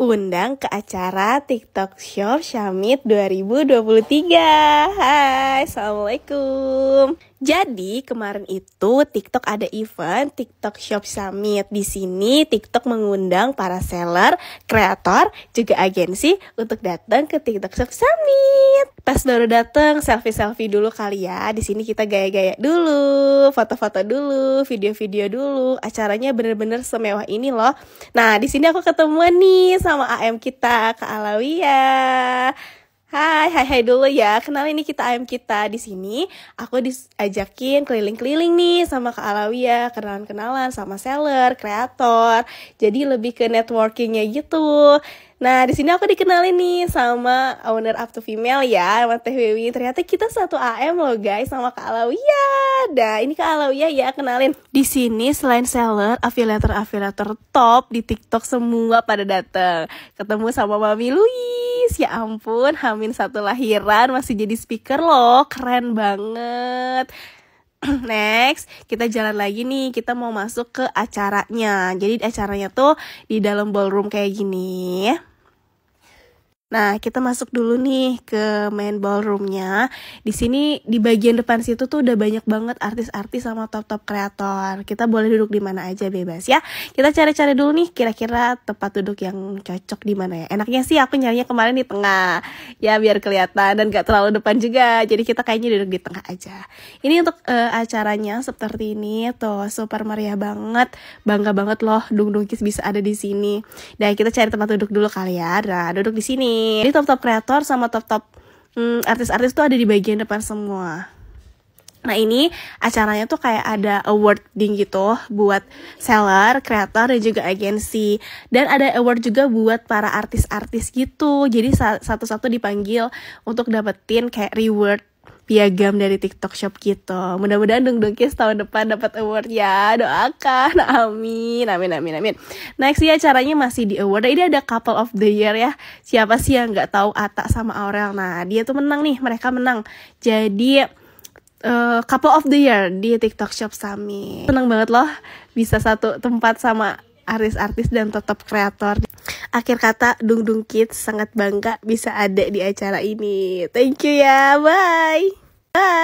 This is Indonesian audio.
Undang ke acara TikTok Shop Summit 2023. Hai, Assalamualaikum. Jadi kemarin itu TikTok ada event TikTok Shop Summit. Di sini TikTok mengundang para seller, kreator, juga agensi untuk datang ke TikTok Shop Summit. Pas baru datang selfie-selfie dulu kali ya. Di sini kita gaya-gaya dulu, foto-foto dulu, video-video dulu. Acaranya bener-bener semewah ini loh. Nah, di sini aku ketemu nih sama AM kita, Kak Alawiyah. Hai, hai, hai dulu ya. Kenal ini kita ayam kita di sini. Aku diajakin keliling-keliling nih sama Kak Alawia, kenalan-kenalan sama seller, kreator. Jadi lebih ke networkingnya gitu. Nah, di sini aku dikenalin nih sama owner Up to Female ya, sama Teh Wiwi. Ternyata kita satu AM loh guys sama Kak Alawia. Nah, ini Kak Alawia ya, kenalin. Di sini selain seller, afiliator-afiliator top di TikTok semua pada datang. Ketemu sama Mami Lui guys ya ampun Hamin satu lahiran masih jadi speaker loh keren banget Next, kita jalan lagi nih. Kita mau masuk ke acaranya. Jadi acaranya tuh di dalam ballroom kayak gini. Nah, kita masuk dulu nih ke main ballroomnya. Di sini di bagian depan situ tuh udah banyak banget artis-artis sama top-top kreator. Kita boleh duduk di mana aja bebas ya. Kita cari-cari dulu nih kira-kira tempat duduk yang cocok di mana ya. Enaknya sih aku nyarinya kemarin di tengah. Ya biar kelihatan dan gak terlalu depan juga. Jadi kita kayaknya duduk di tengah aja. Ini untuk uh, acaranya seperti ini tuh super meriah banget. Bangga banget loh Dung Dungkis bisa ada di sini. Dan kita cari tempat duduk dulu kali ya. Nah, duduk di sini. Jadi top-top kreator sama top-top artis hmm, artis-artis tuh ada di bagian depan semua. Nah ini acaranya tuh kayak ada awarding gitu buat seller, kreator, dan juga agensi. Dan ada award juga buat para artis-artis gitu. Jadi satu-satu dipanggil untuk dapetin kayak reward piagam dari TikTok Shop gitu. Mudah-mudahan dong dong Kiss tahun depan dapat award ya. Doakan. Amin. Amin amin amin. Next ya caranya masih di award. ini ada couple of the year ya. Siapa sih yang nggak tahu Ata sama Aurel? Nah, dia tuh menang nih, mereka menang. Jadi uh, couple of the year di TikTok Shop Sami. tenang banget loh bisa satu tempat sama artis-artis dan tetap kreator akhir kata Dung Dung Kids sangat bangga bisa ada di acara ini. Thank you ya. Bye. Bye.